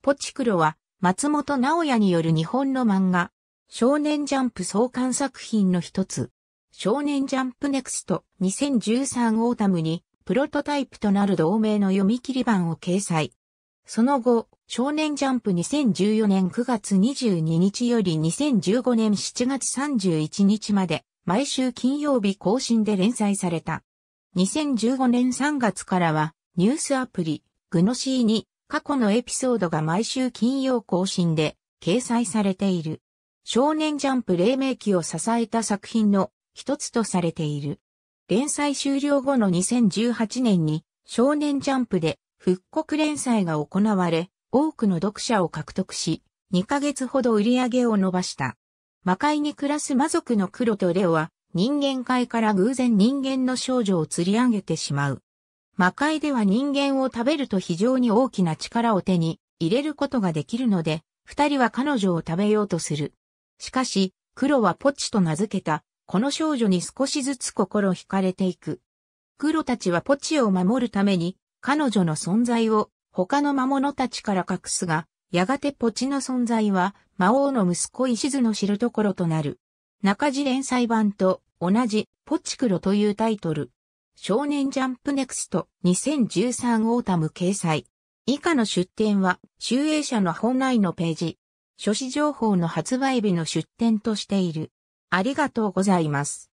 ポチクロは松本直也による日本の漫画、少年ジャンプ創刊作品の一つ、少年ジャンプネクスト2013オータムにプロトタイプとなる同名の読み切り版を掲載。その後、少年ジャンプ2014年9月22日より2015年7月31日まで毎週金曜日更新で連載された。2015年3月からはニュースアプリ、グノシーに過去のエピソードが毎週金曜更新で掲載されている。少年ジャンプ黎明期を支えた作品の一つとされている。連載終了後の2018年に少年ジャンプで復刻連載が行われ、多くの読者を獲得し、2ヶ月ほど売り上げを伸ばした。魔界に暮らす魔族の黒とレオは人間界から偶然人間の少女を釣り上げてしまう。魔界では人間を食べると非常に大きな力を手に入れることができるので、二人は彼女を食べようとする。しかし、黒はポチと名付けた、この少女に少しずつ心惹かれていく。黒たちはポチを守るために、彼女の存在を他の魔物たちから隠すが、やがてポチの存在は魔王の息子石津の知るところとなる。中地連載版と同じポチ黒というタイトル。少年ジャンプネクスト2013オータム掲載。以下の出展は、集英社の本来のページ。書誌情報の発売日の出展としている。ありがとうございます。